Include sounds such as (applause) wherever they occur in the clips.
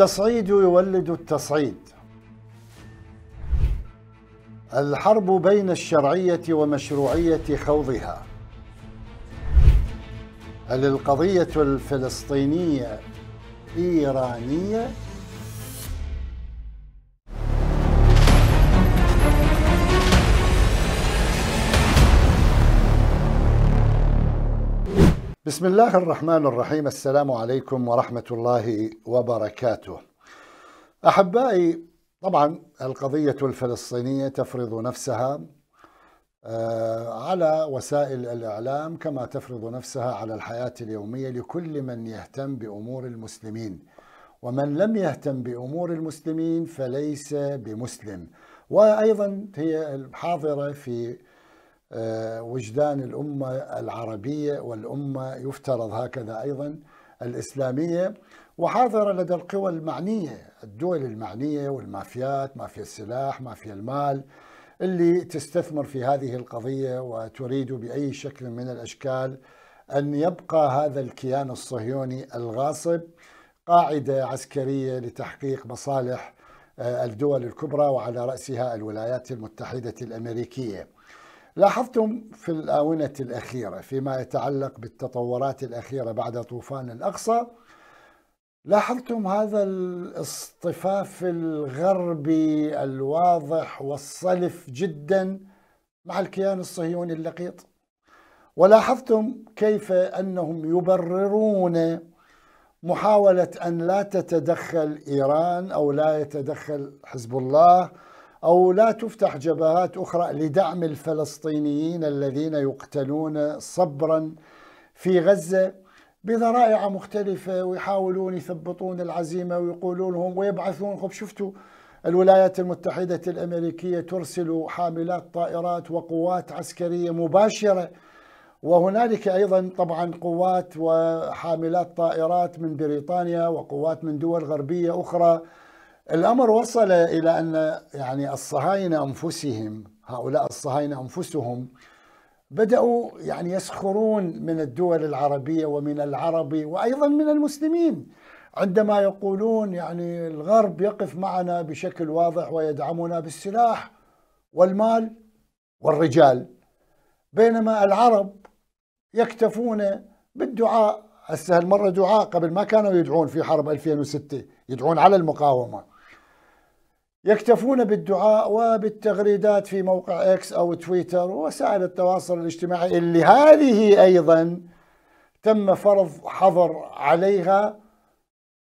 التصعيد يولد التصعيد الحرب بين الشرعية ومشروعية خوضها هل القضية الفلسطينية إيرانية بسم الله الرحمن الرحيم السلام عليكم ورحمة الله وبركاته أحبائي طبعا القضية الفلسطينية تفرض نفسها على وسائل الإعلام كما تفرض نفسها على الحياة اليومية لكل من يهتم بأمور المسلمين ومن لم يهتم بأمور المسلمين فليس بمسلم وأيضا هي حاضرة في آه، وجدان الأمة العربية والأمة يفترض هكذا أيضا الإسلامية وحاضرة لدى القوى المعنية الدول المعنية والمافيات مافيا السلاح مافيا المال اللي تستثمر في هذه القضية وتريد بأي شكل من الأشكال أن يبقى هذا الكيان الصهيوني الغاصب قاعدة عسكرية لتحقيق مصالح آه، الدول الكبرى وعلى رأسها الولايات المتحدة الأمريكية لاحظتم في الآونة الأخيرة فيما يتعلق بالتطورات الأخيرة بعد طوفان الأقصى لاحظتم هذا الاصطفاف الغربي الواضح والصلف جدا مع الكيان الصهيوني اللقيط ولاحظتم كيف أنهم يبررون محاولة أن لا تتدخل إيران أو لا يتدخل حزب الله أو لا تفتح جبهات أخرى لدعم الفلسطينيين الذين يقتلون صبرا في غزة بذرائع مختلفة ويحاولون يثبطون العزيمة ويقولون لهم ويبعثون خب شفتوا الولايات المتحدة الأمريكية ترسل حاملات طائرات وقوات عسكرية مباشرة وهنالك أيضا طبعا قوات وحاملات طائرات من بريطانيا وقوات من دول غربية أخرى الأمر وصل إلى أن يعني الصهاينة أنفسهم هؤلاء الصهاينة أنفسهم بدأوا يعني يسخرون من الدول العربية ومن العرب وأيضا من المسلمين عندما يقولون يعني الغرب يقف معنا بشكل واضح ويدعمنا بالسلاح والمال والرجال بينما العرب يكتفون بالدعاء هسه مرة دعاء قبل ما كانوا يدعون في حرب 2006 يدعون على المقاومه يكتفون بالدعاء وبالتغريدات في موقع اكس او تويتر ووسائل التواصل الاجتماعي اللي هذه ايضا تم فرض حظر عليها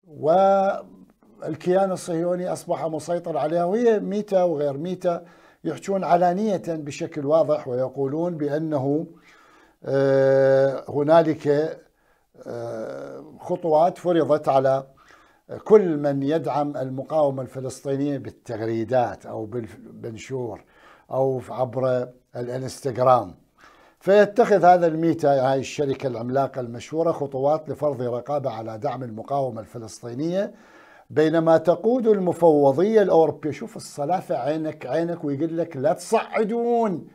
والكيان الصهيوني اصبح مسيطر عليها وهي ميتا وغير ميتا يحجون علانيه بشكل واضح ويقولون بانه آه، هنالك آه، خطوات فرضت على كل من يدعم المقاومة الفلسطينية بالتغريدات أو بالبنشور أو عبر الانستغرام فيتخذ هذا الميتا هاي الشركة العملاقة المشهورة خطوات لفرض رقابة على دعم المقاومة الفلسطينية بينما تقود المفوضية الأوروبية شوف الصلاة في عينك عينك ويقول لك لا تصعدون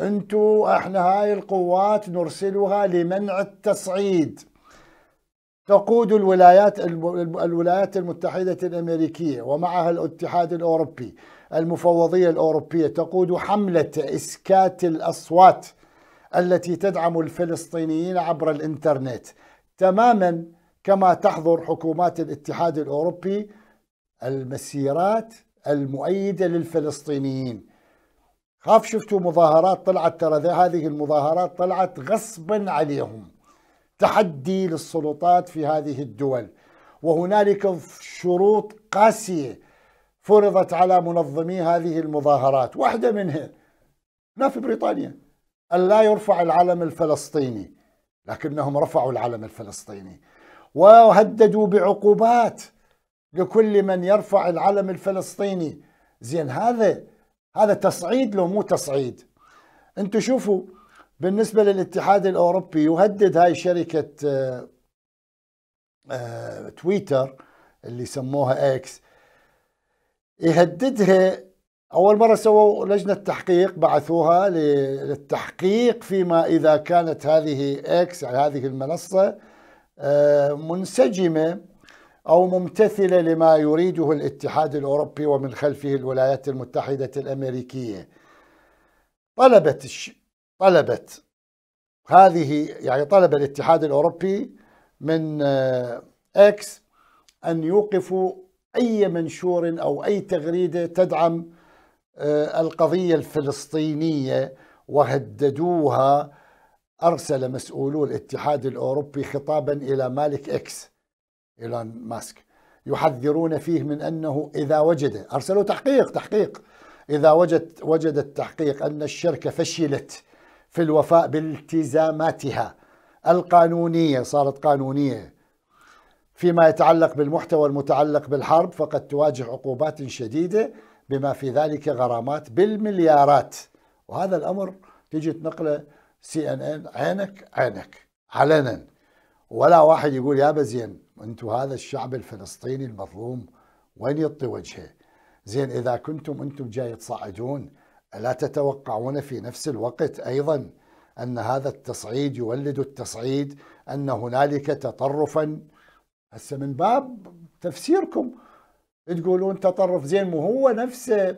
انتوا احنا هاي القوات نرسلها لمنع التصعيد تقود الولايات الولايات المتحدة الأمريكية ومعها الاتحاد الأوروبي المفوضية الأوروبية تقود حملة إسكات الأصوات التي تدعم الفلسطينيين عبر الإنترنت تماما كما تحظر حكومات الاتحاد الأوروبي المسيرات المؤيدة للفلسطينيين خاف شفتوا مظاهرات طلعت ترى هذه المظاهرات طلعت غصبا عليهم تحدي للسلطات في هذه الدول وهنالك شروط قاسيه فرضت على منظمي هذه المظاهرات واحده منها لا في بريطانيا أن لا يرفع العلم الفلسطيني لكنهم رفعوا العلم الفلسطيني وهددوا بعقوبات لكل من يرفع العلم الفلسطيني زين هذا هذا تصعيد لو مو تصعيد انتم شوفوا بالنسبة للاتحاد الأوروبي يهدد هاي شركة آه، آه، تويتر اللي سموها اكس يهددها أول مرة سووا لجنة تحقيق بعثوها للتحقيق فيما إذا كانت هذه اكس على هذه المنصة آه، منسجمة أو ممتثلة لما يريده الاتحاد الأوروبي ومن خلفه الولايات المتحدة الأمريكية طلبت طلبت هذه يعني طلب الاتحاد الأوروبي من آه، إكس أن يوقفوا أي منشور أو أي تغريدة تدعم آه، القضية الفلسطينية وهددوها أرسل مسؤولو الاتحاد الأوروبي خطابا إلى مالك إكس إيلون ماسك يحذرون فيه من أنه إذا وجد أرسلوا تحقيق تحقيق إذا وجد وجد التحقيق أن الشركة فشلت في الوفاء بالتزاماتها القانونية صارت قانونية فيما يتعلق بالمحتوى المتعلق بالحرب فقد تواجه عقوبات شديدة بما في ذلك غرامات بالمليارات وهذا الأمر تجي تنقله سي ان ان عينك عينك علنا ولا واحد يقول يا بزين انتم هذا الشعب الفلسطيني المظلوم وين يطي وجهه زين اذا كنتم انتم جاي تصعدون ألا تتوقعون في نفس الوقت أيضا أن هذا التصعيد يولد التصعيد أن هنالك تطرفا هسه من باب تفسيركم تقولون تطرف زين مو هو نفسه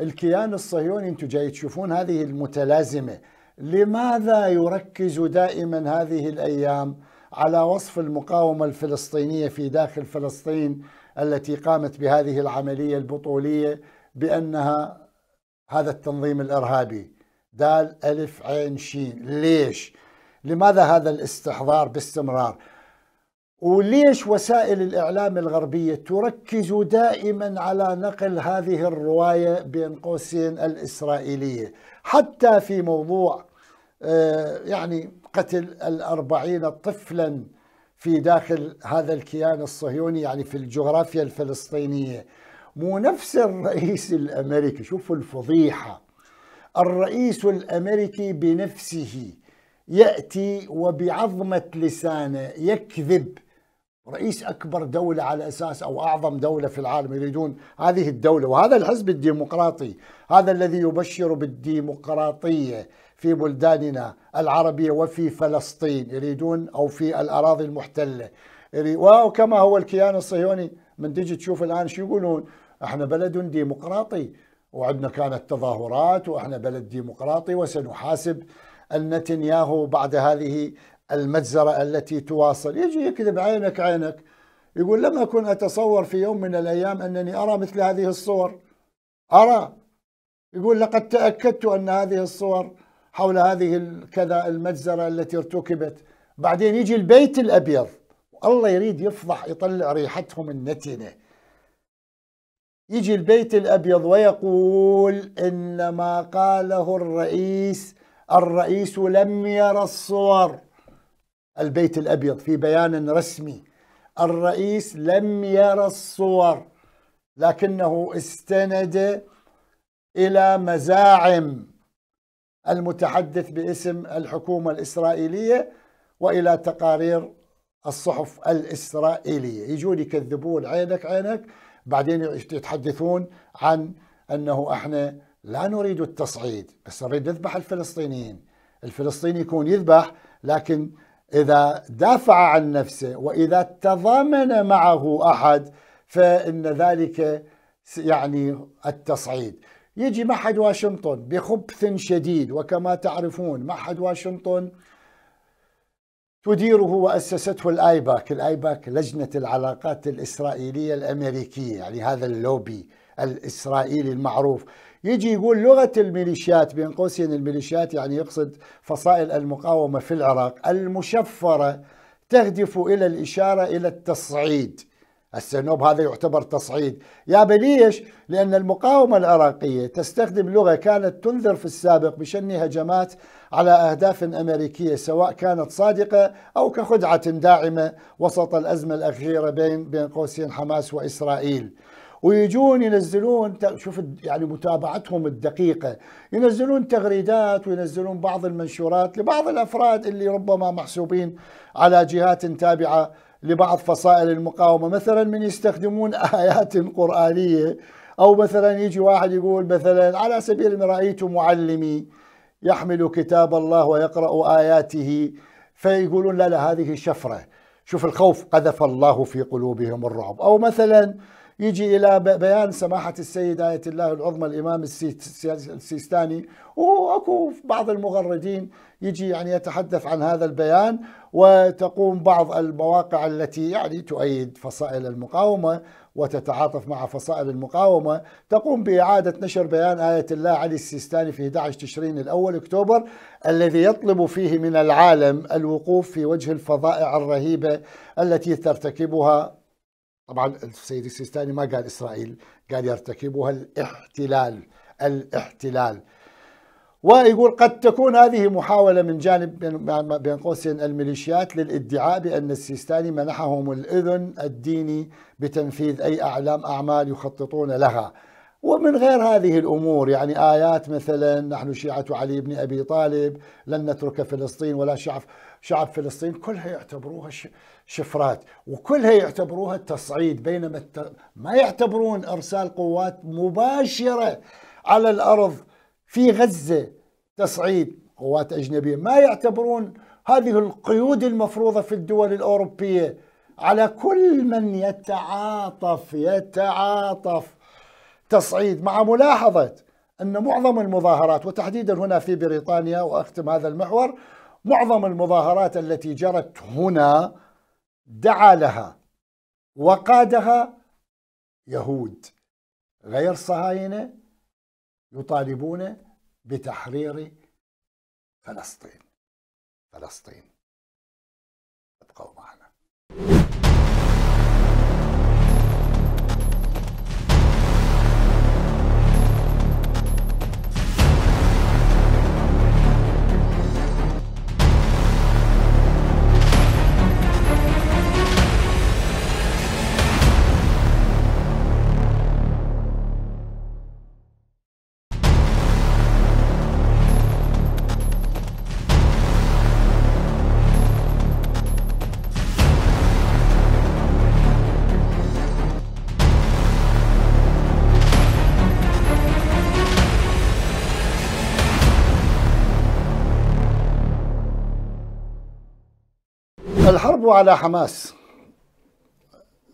الكيان الصهيوني انتم جاي تشوفون هذه المتلازمه لماذا يركز دائما هذه الايام على وصف المقاومه الفلسطينيه في داخل فلسطين التي قامت بهذه العمليه البطوليه بانها هذا التنظيم الارهابي دال الف عين شين ليش؟ لماذا هذا الاستحضار باستمرار؟ وليش وسائل الاعلام الغربيه تركز دائما على نقل هذه الروايه بين قوسين الاسرائيليه حتى في موضوع آه، يعني قتل الأربعين طفلا في داخل هذا الكيان الصهيوني يعني في الجغرافيا الفلسطينية مو نفس الرئيس الامريكي شوفوا الفضيحه الرئيس الامريكي بنفسه ياتي وبعظمه لسانه يكذب رئيس اكبر دوله على اساس او اعظم دوله في العالم يريدون هذه الدوله وهذا الحزب الديمقراطي هذا الذي يبشر بالديمقراطيه في بلداننا العربيه وفي فلسطين يريدون او في الاراضي المحتله وكما هو الكيان الصهيوني من تجي تشوف الان شو يقولون احنا بلد ديمقراطي وعندنا كانت تظاهرات واحنا بلد ديمقراطي وسنحاسب النتنياهو بعد هذه المجزرة التي تواصل يجي يكذب عينك عينك يقول لم أكن أتصور في يوم من الأيام أنني أرى مثل هذه الصور أرى يقول لقد تأكدت أن هذه الصور حول هذه كذا المجزرة التي ارتكبت بعدين يجي البيت الأبيض والله يريد يفضح يطلع ريحتهم النتنه يجي البيت الأبيض ويقول إن ما قاله الرئيس الرئيس لم يرى الصور البيت الأبيض في بيان رسمي الرئيس لم يرى الصور لكنه استند إلى مزاعم المتحدث باسم الحكومة الإسرائيلية وإلى تقارير الصحف الإسرائيلية يجون يكذبون عينك عينك بعدين يتحدثون عن انه احنا لا نريد التصعيد بس نريد نذبح الفلسطينيين الفلسطيني يكون يذبح لكن اذا دافع عن نفسه واذا تضامن معه احد فان ذلك يعني التصعيد يجي معهد واشنطن بخبث شديد وكما تعرفون معهد واشنطن تديره وأسسته الآيباك الآيباك لجنة العلاقات الإسرائيلية الأمريكية يعني هذا اللوبي الإسرائيلي المعروف يجي يقول لغة الميليشيات بين قوسين الميليشيات يعني يقصد فصائل المقاومة في العراق المشفرة تهدف إلى الإشارة إلى التصعيد السنوب هذا يعتبر تصعيد يا بليش لأن المقاومة العراقية تستخدم لغة كانت تنذر في السابق بشن هجمات على أهداف أمريكية سواء كانت صادقة أو كخدعة داعمة وسط الأزمة الأخيرة بين بين قوسين حماس وإسرائيل ويجون ينزلون شوف يعني متابعتهم الدقيقة ينزلون تغريدات وينزلون بعض المنشورات لبعض الأفراد اللي ربما محسوبين على جهات تابعة لبعض فصائل المقاومة مثلا من يستخدمون (laughs) آيات قرآنية أو مثلا يجي واحد يقول مثلا على سبيل المرأيت معلمي يحمل كتاب الله ويقرأ آياته فيقولون لا لا هذه شفرة شوف الخوف قذف الله في قلوبهم الرعب أو مثلا يجي إلى بيان سماحة السيد آية الله العظمى الإمام السيستاني وأكو بعض المغردين يجي يعني يتحدث عن هذا البيان وتقوم بعض المواقع التي يعني تؤيد فصائل المقاومة وتتعاطف مع فصائل المقاومة تقوم بإعادة نشر بيان آية الله علي السيستاني في 11 تشرين الأول أكتوبر الذي يطلب فيه من العالم الوقوف في وجه الفظائع الرهيبة التي ترتكبها طبعا السيد السيستاني ما قال إسرائيل قال يرتكبها الاحتلال الاحتلال ويقول قد تكون هذه محاولة من جانب بين قوسين الميليشيات للادعاء بأن السيستاني منحهم الإذن الديني بتنفيذ أي أعلام أعمال يخططون لها ومن غير هذه الأمور يعني آيات مثلا نحن شيعة علي بن أبي طالب لن نترك فلسطين ولا شعب شعب فلسطين كلها يعتبروها شفرات وكلها يعتبروها تصعيد بينما ما يعتبرون إرسال قوات مباشرة على الأرض في غزة تصعيد قوات أجنبية ما يعتبرون هذه القيود المفروضة في الدول الأوروبية على كل من يتعاطف يتعاطف تصعيد مع ملاحظة أن معظم المظاهرات وتحديدا هنا في بريطانيا وأختم هذا المحور معظم المظاهرات التي جرت هنا دعا لها وقادها يهود غير صهاينة يطالبون بتحرير فلسطين فلسطين ابقوا معنا الحرب على حماس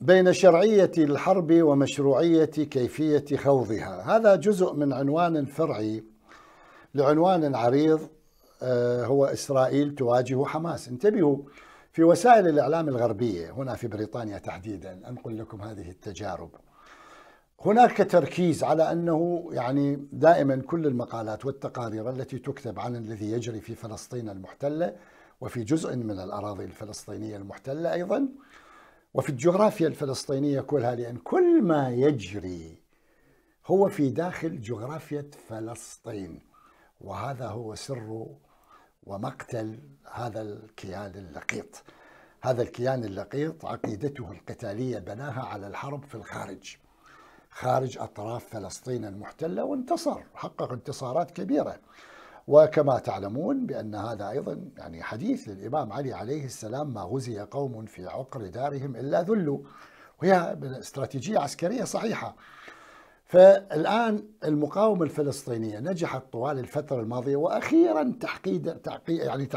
بين شرعية الحرب ومشروعية كيفية خوضها هذا جزء من عنوان فرعي لعنوان عريض آه، هو إسرائيل تواجه حماس انتبهوا في وسائل الإعلام الغربية هنا في بريطانيا تحديدا أنقل لكم هذه التجارب هناك تركيز على أنه يعني دائما كل المقالات والتقارير التي تكتب عن الذي يجري في فلسطين المحتلة وفي جزء من الأراضي الفلسطينية المحتلة أيضا وفي الجغرافيا الفلسطينية كلها لأن كل ما يجري هو في داخل جغرافية فلسطين وهذا هو سر ومقتل هذا الكيان اللقيط هذا الكيان اللقيط عقيدته القتالية بناها على الحرب في الخارج خارج أطراف فلسطين المحتلة وانتصر حقق انتصارات كبيرة وكما تعلمون بأن هذا أيضا يعني حديث للإمام علي عليه السلام ما غزي قوم في عقر دارهم إلا ذلوا وهي استراتيجية عسكرية صحيحة فالآن المقاومة الفلسطينية نجحت طوال الفترة الماضية وأخيرا تحقيد يعني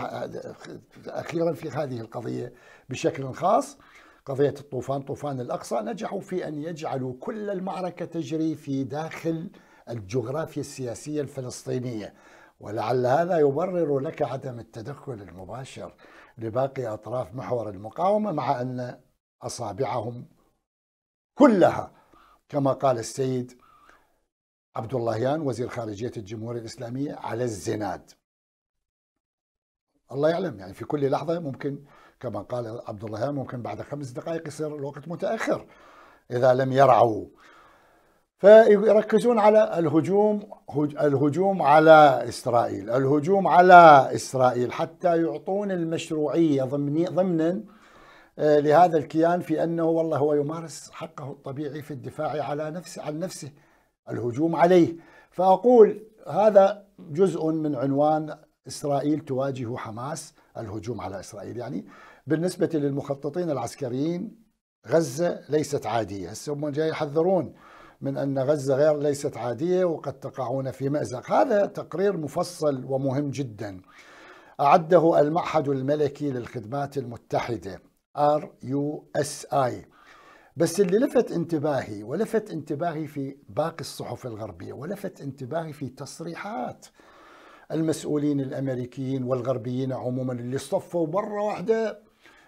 أخيرا في هذه القضية بشكل خاص قضية الطوفان طوفان الأقصى نجحوا في أن يجعلوا كل المعركة تجري في داخل الجغرافيا السياسية الفلسطينية ولعل هذا يبرر لك عدم التدخل المباشر لباقي أطراف محور المقاومة مع أن أصابعهم كلها كما قال السيد عبد اللهيان وزير خارجية الجمهورية الإسلامية على الزناد الله يعلم يعني في كل لحظة ممكن كما قال عبد اللهيان ممكن بعد خمس دقائق يصير الوقت متأخر إذا لم يرعوا فيركزون على الهجوم الهجوم على اسرائيل، الهجوم على اسرائيل حتى يعطون المشروعيه ضمن ضمنا آه، لهذا الكيان في انه والله هو يمارس حقه الطبيعي في الدفاع على نفسه عن نفسه الهجوم عليه، فاقول هذا جزء من عنوان اسرائيل تواجه حماس الهجوم على اسرائيل يعني بالنسبه للمخططين العسكريين غزه ليست عاديه، هسه هم جاي يحذرون من أن غزة غير ليست عادية وقد تقعون في مأزق هذا تقرير مفصل ومهم جدا أعده المعهد الملكي للخدمات المتحدة RUSI بس اللي لفت انتباهي ولفت انتباهي في باقي الصحف الغربية ولفت انتباهي في تصريحات المسؤولين الأمريكيين والغربيين عموما اللي صفوا مرة واحدة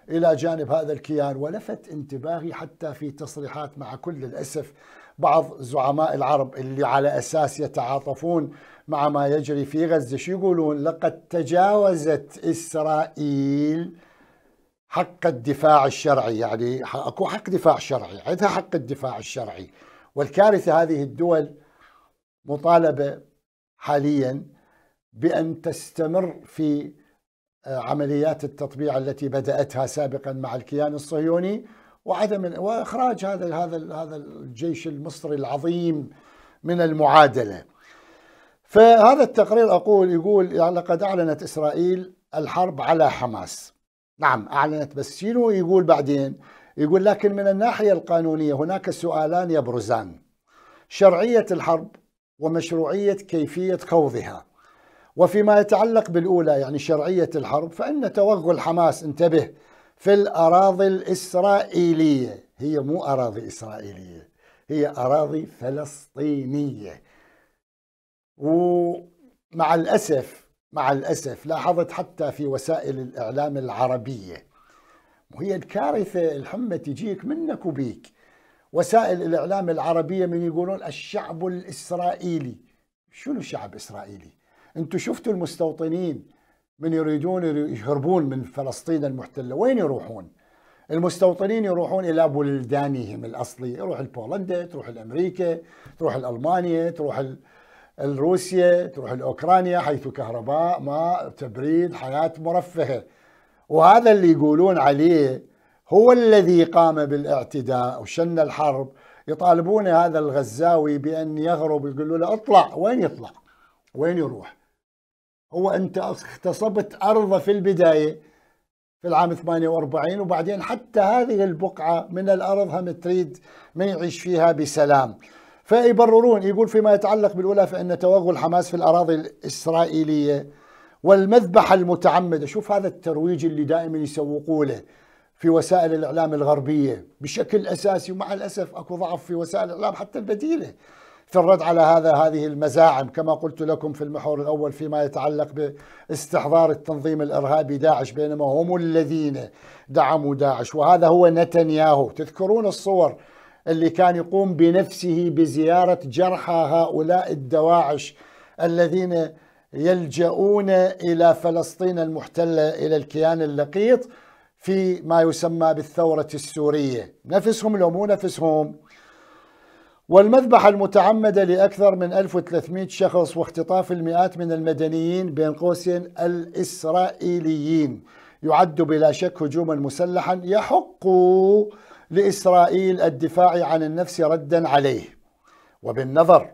إلى جانب هذا الكيان ولفت انتباهي حتى في تصريحات مع كل الأسف بعض زعماء العرب اللي على أساس يتعاطفون مع ما يجري في غزة شو يقولون لقد تجاوزت إسرائيل حق الدفاع الشرعي يعني اكو حق دفاع شرعي عندها حق الدفاع الشرعي والكارثه هذه الدول مطالبه حاليا بان تستمر في آه، عمليات التطبيع التي بداتها سابقا مع الكيان الصهيوني وعدم واخراج هذا هذا هذا الجيش المصري العظيم من المعادله. فهذا التقرير اقول يقول يعني لقد اعلنت اسرائيل الحرب على حماس. نعم اعلنت بس شنو يقول بعدين؟ يقول لكن من الناحيه القانونيه هناك سؤالان يبرزان. شرعيه الحرب ومشروعيه كيفيه خوضها. وفيما يتعلق بالاولى يعني شرعيه الحرب فان توغل حماس انتبه في الأراضي الإسرائيلية هي مو أراضي إسرائيلية هي أراضي فلسطينية ومع الأسف مع الأسف لاحظت حتى في وسائل الإعلام العربية وهي الكارثة الحمى تجيك منك وبيك وسائل الإعلام العربية من يقولون الشعب الإسرائيلي شنو شعب إسرائيلي؟ أنتم شفتوا المستوطنين من يريدون يهربون من فلسطين المحتله وين يروحون؟ المستوطنين يروحون الى بلدانهم الأصلية يروح البولندا تروح الامريكا تروح لالمانيا، تروح الروسيا تروح الاوكرانيا حيث كهرباء ماء تبريد حياه مرفهه وهذا اللي يقولون عليه هو الذي قام بالاعتداء وشن الحرب يطالبون هذا الغزاوي بان يهرب يقولوا له اطلع وين يطلع وين يروح هو انت اغتصبت ارضه في البدايه في العام 48 وبعدين حتى هذه البقعه من الارض هم تريد ما يعيش فيها بسلام فيبررون يقول فيما يتعلق بالاولى فان توغل حماس في الاراضي الاسرائيليه والمذبحه المتعمده شوف هذا الترويج اللي دائما يسوقوا له في وسائل الاعلام الغربيه بشكل اساسي ومع الاسف اكو ضعف في وسائل الاعلام حتى البديله في الرد على هذا هذه المزاعم كما قلت لكم في المحور الأول فيما يتعلق باستحضار التنظيم الإرهابي داعش بينما هم الذين دعموا داعش وهذا هو نتنياهو تذكرون الصور اللي كان يقوم بنفسه بزيارة جرحى هؤلاء الدواعش الذين يلجؤون إلى فلسطين المحتلة إلى الكيان اللقيط في ما يسمى بالثورة السورية نفسهم لو مو نفسهم والمذبحة المتعمدة لأكثر من 1300 شخص واختطاف المئات من المدنيين بين قوسين الإسرائيليين يعد بلا شك هجوما مسلحا يحق لإسرائيل الدفاع عن النفس ردا عليه وبالنظر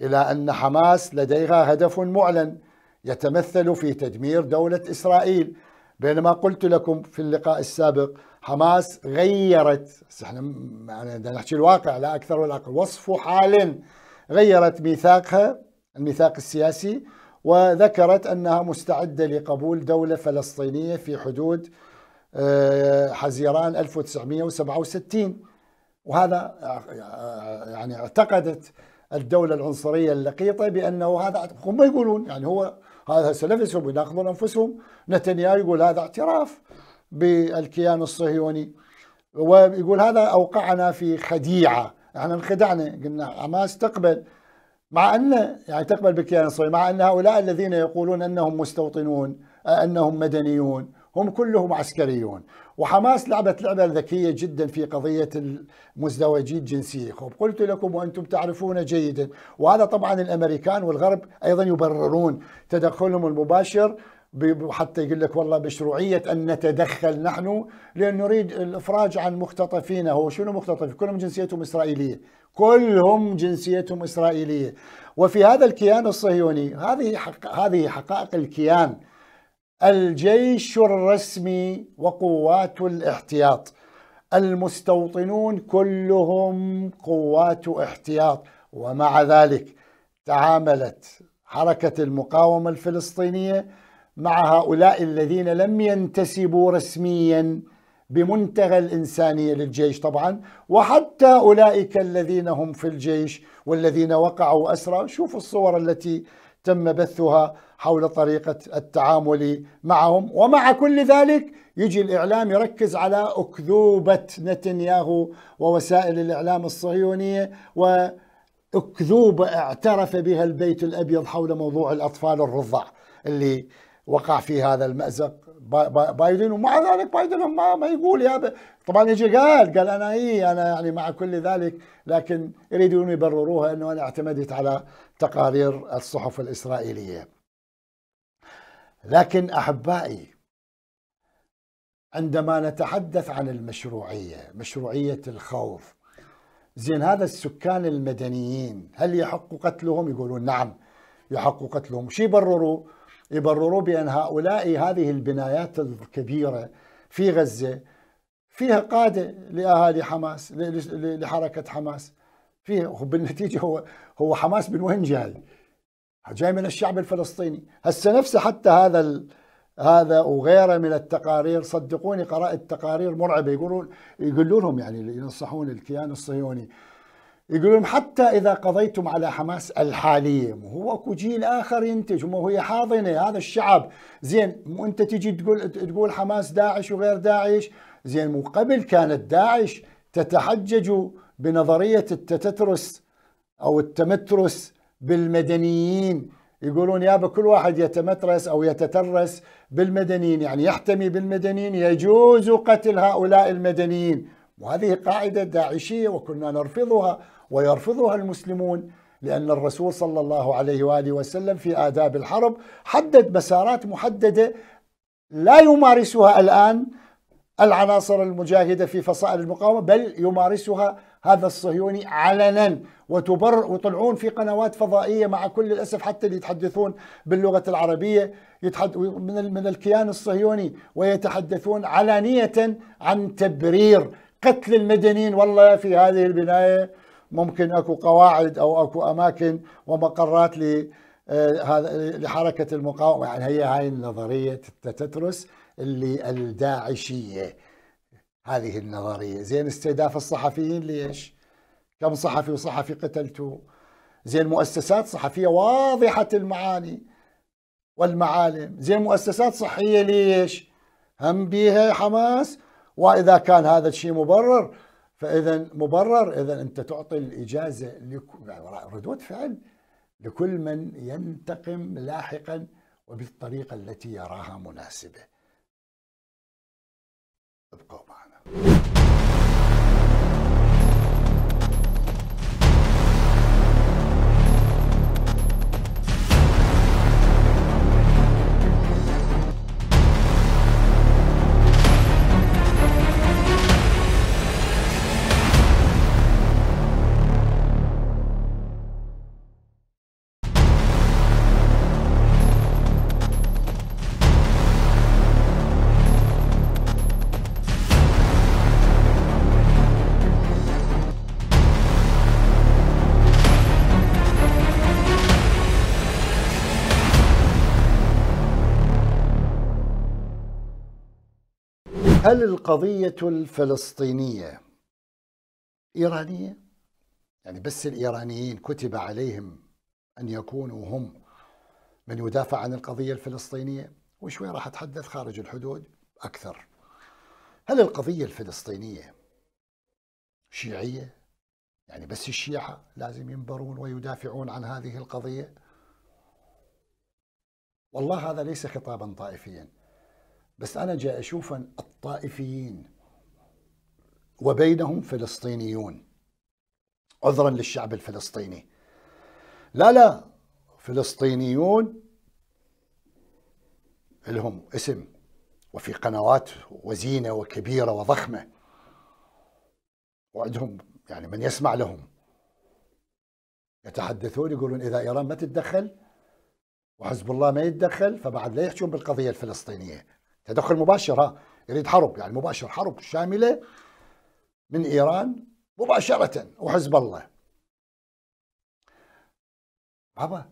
إلى أن حماس لديها هدف معلن يتمثل في تدمير دولة إسرائيل بينما قلت لكم في اللقاء السابق حماس غيرت بس احنا بدنا يعني نحكي الواقع لا اكثر ولا اقل وصف حالا غيرت ميثاقها الميثاق السياسي وذكرت انها مستعده لقبول دوله فلسطينيه في حدود آه، حزيران 1967 وهذا آه، آه، يعني اعتقدت الدولة العنصرية اللقيطة بأنه هذا هم يقولون يعني هو هذا سلفسهم ياخذون أنفسهم نتنياهو يقول هذا اعتراف بالكيان الصهيوني ويقول هذا اوقعنا في خديعه احنا انخدعنا قلنا حماس تقبل مع ان يعني تقبل بالكيان الصهيوني مع ان هؤلاء الذين يقولون انهم مستوطنون انهم مدنيون هم كلهم عسكريون وحماس لعبت لعبة ذكية جدا في قضية المزدوجين الجنسيه قلت لكم وأنتم تعرفون جيدا وهذا طبعا الأمريكان والغرب أيضا يبررون تدخلهم المباشر حتى يقول لك والله مشروعية أن نتدخل نحن لأن نريد الإفراج عن مختطفين هو شنو مختطف كلهم جنسيتهم إسرائيلية كلهم جنسيتهم إسرائيلية وفي هذا الكيان الصهيوني هذه حق هذه حقائق الكيان الجيش الرسمي وقوات الاحتياط المستوطنون كلهم قوات احتياط ومع ذلك تعاملت حركة المقاومة الفلسطينية مع هؤلاء الذين لم ينتسبوا رسميا بمنتهى الإنسانية للجيش طبعا وحتى أولئك الذين هم في الجيش والذين وقعوا أسرى شوفوا الصور التي تم بثها حول طريقة التعامل معهم ومع كل ذلك يجي الإعلام يركز على أكذوبة نتنياهو ووسائل الإعلام الصهيونية وأكذوبة اعترف بها البيت الأبيض حول موضوع الأطفال الرضع اللي وقع في هذا المأزق بايدن ومع ذلك بايدن ما, ما يقول يا طبعا يجي قال قال انا اي انا يعني مع كل ذلك لكن يريدون يبرروها انه انا اعتمدت على تقارير الصحف الاسرائيليه. لكن احبائي عندما نتحدث عن المشروعيه، مشروعيه الخوف زين هذا السكان المدنيين هل يحق قتلهم؟ يقولون نعم يحق قتلهم، شي يبرروا؟ يبرروا بأن هؤلاء هذه البنايات الكبيرة في غزة فيها قادة لأهالي حماس لحركة حماس فيها وبالنتيجة هو هو حماس من وين جاي؟ جاي من الشعب الفلسطيني هسه نفسه حتى هذا ال... هذا وغيره من التقارير صدقوني قرأت تقارير مرعبة يقولون يقولوا لهم يعني ينصحون الكيان الصهيوني يقولون حتى إذا قضيتم على حماس الحالية وهو اكو جيل آخر ينتج وما هي حاضنة هذا الشعب زين مو أنت تجي تقول تقول حماس داعش وغير داعش زين مو قبل كانت داعش تتحجج بنظرية التترس أو التمترس بالمدنيين يقولون يابا كل واحد يتمترس أو يتترس بالمدنيين يعني يحتمي بالمدنيين يجوز قتل هؤلاء المدنيين وهذه قاعدة داعشية وكنا نرفضها ويرفضها المسلمون لأن الرسول صلى الله عليه وآله وسلم في آداب الحرب حدد مسارات محددة لا يمارسها الآن العناصر المجاهدة في فصائل المقاومة بل يمارسها هذا الصهيوني علنا وتبر ويطلعون في قنوات فضائيه مع كل الاسف حتى اللي يتحدثون باللغه العربيه يتحد من من الكيان الصهيوني ويتحدثون علانيه عن تبرير قتل المدنيين والله في هذه البنايه ممكن اكو قواعد او اكو اماكن ومقرات آه، لحركه المقاومه يعني هي هاي النظريه تترس اللي الداعشيه هذه النظريه زين استهداف الصحفيين ليش؟ كم صحفي وصحفي قتلتوا؟ زين مؤسسات صحفيه واضحه المعاني والمعالم زين مؤسسات صحيه ليش؟ هم بيها حماس واذا كان هذا الشيء مبرر فاذا مبرر اذا انت تعطي الاجازه لك... يعني ردود فعل لكل من ينتقم لاحقا وبالطريقه التي يراها مناسبه. ابقوا معنا. هل القضية الفلسطينية إيرانية؟ يعني بس الإيرانيين كتب عليهم أن يكونوا هم من يدافع عن القضية الفلسطينية وشوي راح أتحدث خارج الحدود أكثر هل القضية الفلسطينية شيعية؟ يعني بس الشيعة لازم ينبرون ويدافعون عن هذه القضية؟ والله هذا ليس خطابا طائفيا بس أنا جاي أشوف الطائفيين وبينهم فلسطينيون عذرا للشعب الفلسطيني لا لا فلسطينيون لهم اسم وفي قنوات وزينة وكبيرة وضخمة وعندهم يعني من يسمع لهم يتحدثون يقولون إذا إيران ما تتدخل وحزب الله ما يتدخل فبعد لا يحكون بالقضية الفلسطينية تدخل مباشر ها يريد حرب يعني مباشر حرب شامله من ايران مباشره وحزب الله بابا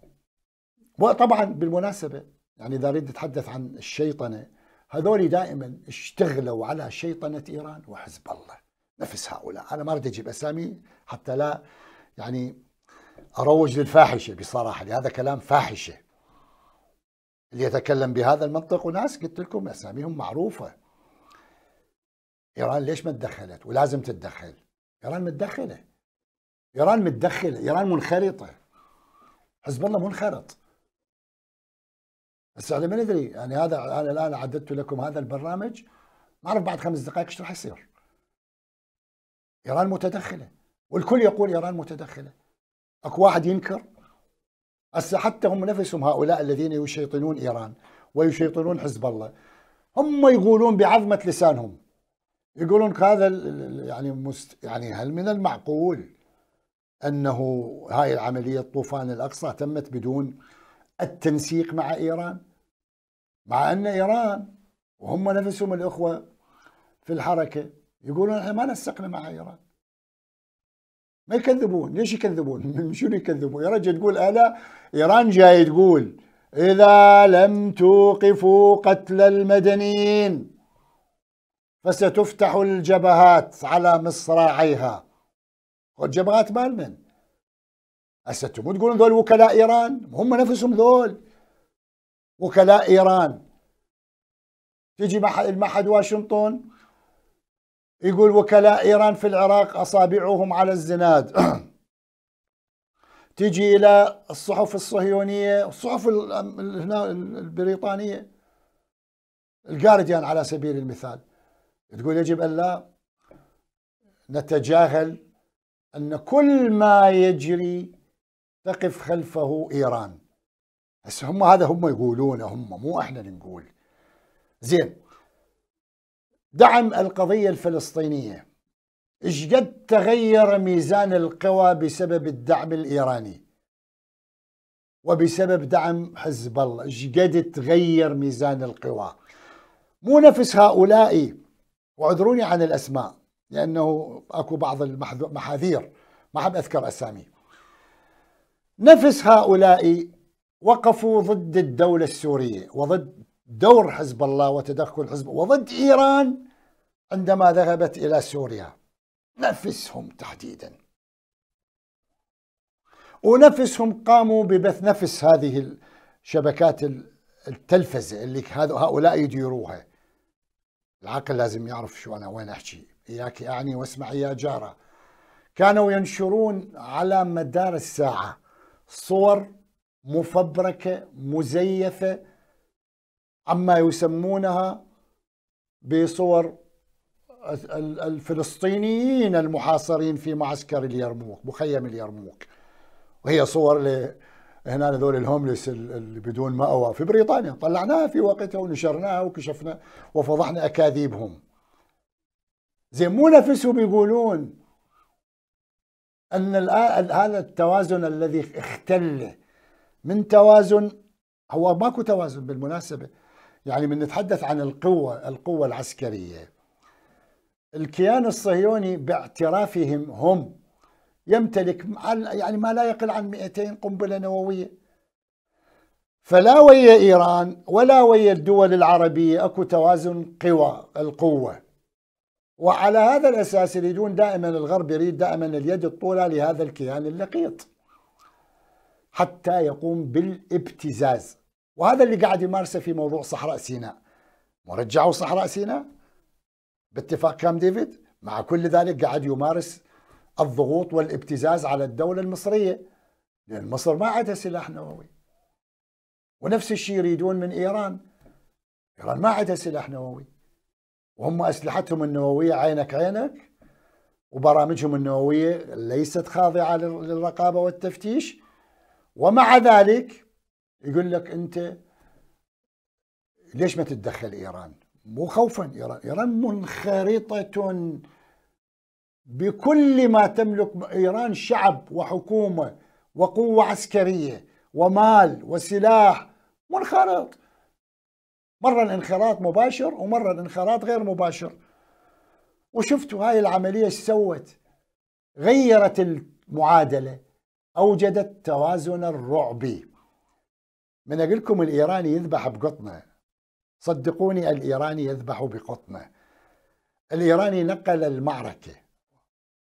وطبعا بالمناسبه يعني اذا اريد اتحدث عن الشيطنه هذول دائما اشتغلوا على شيطنه ايران وحزب الله نفس هؤلاء انا ما اريد اجيب اسامي حتى لا يعني اروج للفاحشه بصراحه لهذا كلام فاحشه اللي يتكلم بهذا المنطق وناس قلت لكم اساميهم معروفه ايران ليش ما تدخلت ولازم تتدخل ايران متدخله ايران متدخله ايران منخرطه حزب الله منخرط بس انا ما ندري يعني هذا انا الان عددت لكم هذا البرنامج ما اعرف بعد خمس دقائق ايش راح يصير ايران متدخله والكل يقول ايران متدخله اكو واحد ينكر هسه حتى هم نفسهم هؤلاء الذين يشيطنون ايران ويشيطنون حزب الله هم يقولون بعظمه لسانهم يقولون هذا يعني مست يعني هل من المعقول انه هاي العمليه طوفان الاقصى تمت بدون التنسيق مع ايران مع ان ايران وهم نفسهم الاخوه في الحركه يقولون احنا ما نسقنا مع ايران ما يكذبون ليش يكذبون (laughs) شنو يكذبون يا رجل تقول انا ايران جاي تقول اذا لم توقفوا قتل المدنيين فستفتح الجبهات على مصراعيها والجبهات مال من هسه تقولون ذول وكلاء ايران هم نفسهم ذول وكلاء ايران تجي المعهد واشنطن يقول وكلاء إيران في العراق أصابعهم على الزناد (clears throat) تجي إلى الصحف الصهيونية الصحف البريطانية الجارديان على سبيل المثال تقول يجب أن لا نتجاهل أن كل ما يجري تقف خلفه إيران هسه هم هذا هم يقولونه هم مو احنا اللي نقول زين دعم القضية الفلسطينية اشقد قد تغير ميزان القوى بسبب الدعم الإيراني وبسبب دعم حزب الله اشقد قد تغير ميزان القوى مو نفس هؤلاء واعذروني عن الأسماء لأنه أكو بعض المحاذير ما حب أذكر أسامي نفس هؤلاء وقفوا ضد الدولة السورية وضد دور حزب الله وتدخل حزب وضد إيران عندما ذهبت إلى سوريا نفسهم تحديدا ونفسهم قاموا ببث نفس هذه الشبكات التلفزة اللي هؤلاء يديروها العقل لازم يعرف شو أنا وين أحكي إياك أعني واسمع يا جارة كانوا ينشرون على مدار الساعة صور مفبركة مزيفة عما يسمونها بصور الفلسطينيين المحاصرين في معسكر اليرموك مخيم اليرموك وهي صور ل هنا هذول الهوملس اللي بدون مأوى في بريطانيا طلعناها في وقتها ونشرناها وكشفنا وفضحنا أكاذيبهم زين مو نفسهم يقولون أن هذا التوازن الذي اختل من توازن هو ماكو توازن بالمناسبة يعني من نتحدث عن القوة القوة العسكرية الكيان الصهيوني باعترافهم هم يمتلك يعني ما لا يقل عن 200 قنبلة نووية فلا ويا إيران ولا ويا الدول العربية أكو توازن قوى القوة وعلى هذا الأساس يريدون دائما الغرب يريد دائما اليد الطولة لهذا الكيان اللقيط حتى يقوم بالابتزاز وهذا اللي قاعد يمارسه في موضوع صحراء سيناء ورجعوا صحراء سيناء باتفاق كام ديفيد مع كل ذلك قاعد يمارس الضغوط والابتزاز على الدولة المصرية لأن مصر ما عندها سلاح نووي ونفس الشيء يريدون من إيران إيران ما عندها سلاح نووي وهم أسلحتهم النووية عينك عينك وبرامجهم النووية ليست خاضعة للرقابة والتفتيش ومع ذلك يقول لك انت ليش ما تتدخل ايران؟ مو خوفا ايران، ايران منخرطه بكل ما تملك ايران شعب وحكومه وقوه عسكريه ومال وسلاح منخرط مره الانخراط مباشر ومره الانخراط غير مباشر وشفتوا هاي العمليه ايش سوت؟ غيرت المعادله اوجدت توازن الرعبي من أقول لكم الإيراني يذبح بقطنه صدقوني الإيراني يذبح بقطنه الإيراني نقل المعركة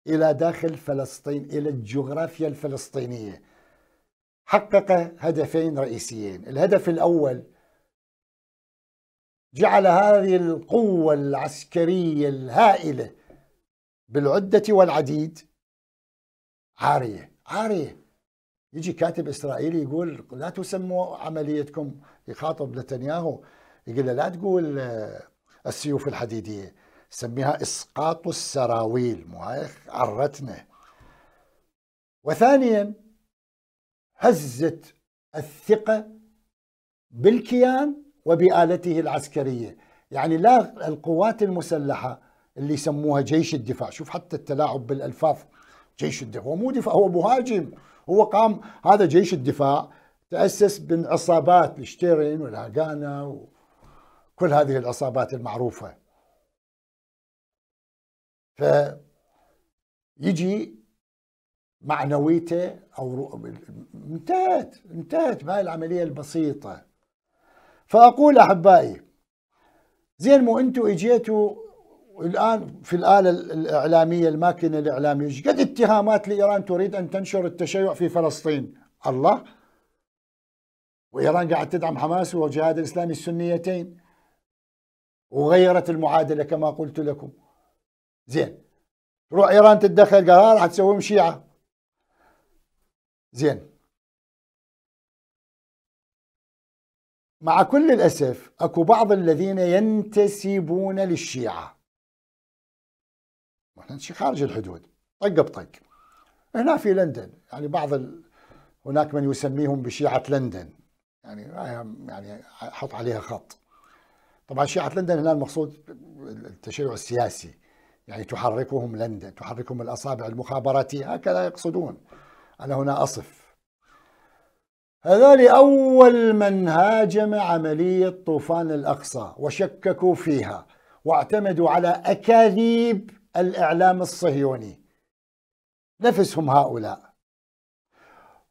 إلى داخل فلسطين إلى الجغرافيا الفلسطينية حقق هدفين رئيسيين الهدف الأول جعل هذه القوة العسكرية الهائلة بالعدة والعديد عارية عارية يجي كاتب اسرائيلي يقول لا تسموا عمليتكم يخاطب نتنياهو يقول له لا تقول آه، السيوف الحديديه سميها اسقاط السراويل مو هاي عرتنا وثانيا هزت الثقه بالكيان وبآلته العسكريه يعني لا القوات المسلحه اللي يسموها جيش الدفاع شوف حتى التلاعب بالالفاظ جيش الدفاع هو مو دفاع هو مهاجم هو قام هذا جيش الدفاع تأسس من عصابات الشتيرين والهاغانا وكل هذه العصابات المعروفة فيجي معنويته أو رو... انتهت انتهت بهاي العملية البسيطة فأقول أحبائي زين مو أنتوا إجيتوا الان في الاله الاعلاميه الماكينه الاعلاميه قد اتهامات لايران تريد ان تنشر التشيع في فلسطين الله وايران قاعد تدعم حماس والجهاد الاسلامي السنيتين وغيرت المعادله كما قلت لكم زين تروح ايران تتدخل قال راح تسويهم شيعه زين مع كل الاسف اكو بعض الذين ينتسبون للشيعه احنا خارج الحدود طق بطق هنا في لندن يعني بعض ال... هناك من يسميهم بشيعة لندن يعني يعني حط عليها خط طبعا شيعة لندن هنا المقصود التشيع السياسي يعني تحركهم لندن تحركهم الأصابع المخابراتية هكذا يقصدون أنا هنا أصف هذول أول من هاجم عملية طوفان الأقصى وشككوا فيها واعتمدوا على أكاذيب الإعلام الصهيوني نفسهم هؤلاء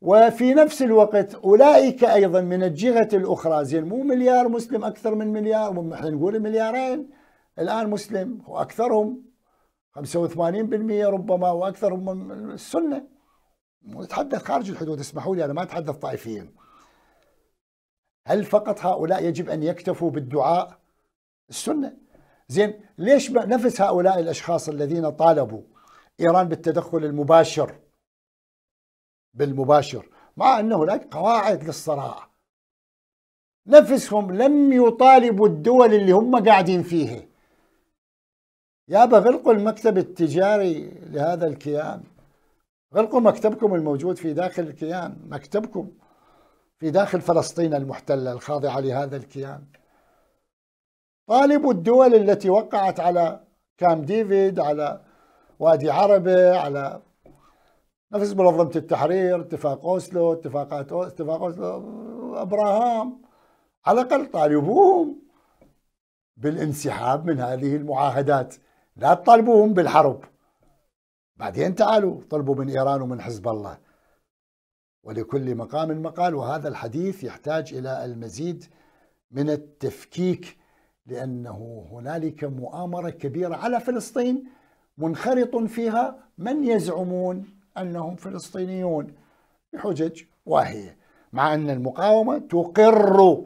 وفي نفس الوقت أولئك أيضا من الجهة الأخرى زين مو مليار مسلم أكثر من مليار احنا نقول مليارين الآن مسلم وأكثرهم 85% ربما وأكثرهم من السنة نتحدث خارج الحدود اسمحوا لي أنا ما أتحدث طائفيا هل فقط هؤلاء يجب أن يكتفوا بالدعاء السنة زين ليش نفس هؤلاء الاشخاص الذين طالبوا ايران بالتدخل المباشر بالمباشر مع ان هناك قواعد للصراع نفسهم لم يطالبوا الدول اللي هم قاعدين فيها يا غلقوا المكتب التجاري لهذا الكيان غلقوا مكتبكم الموجود في داخل الكيان مكتبكم في داخل فلسطين المحتلة الخاضعة لهذا الكيان طالبوا الدول التي وقعت على كام ديفيد على وادي عربة على نفس منظمة التحرير اتفاق أوسلو اتفاقات أوسلو، اتفاق أوسلو أبراهام على الأقل طالبوهم بالانسحاب من هذه المعاهدات لا تطالبوهم بالحرب بعدين تعالوا طلبوا من إيران ومن حزب الله ولكل مقام مقال وهذا الحديث يحتاج إلى المزيد من التفكيك لأنه هنالك مؤامرة كبيرة على فلسطين منخرط فيها من يزعمون أنهم فلسطينيون بحجج واهية مع أن المقاومة تقر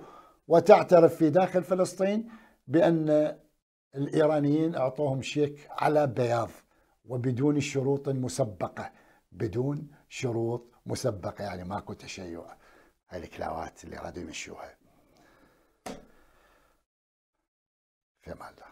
وتعترف في داخل فلسطين بأن الإيرانيين أعطوهم شيك على بياض وبدون شروط مسبقة بدون شروط مسبقة يعني ماكو تشيع هاي الكلاوات اللي رادوا يمشوها Gemalda.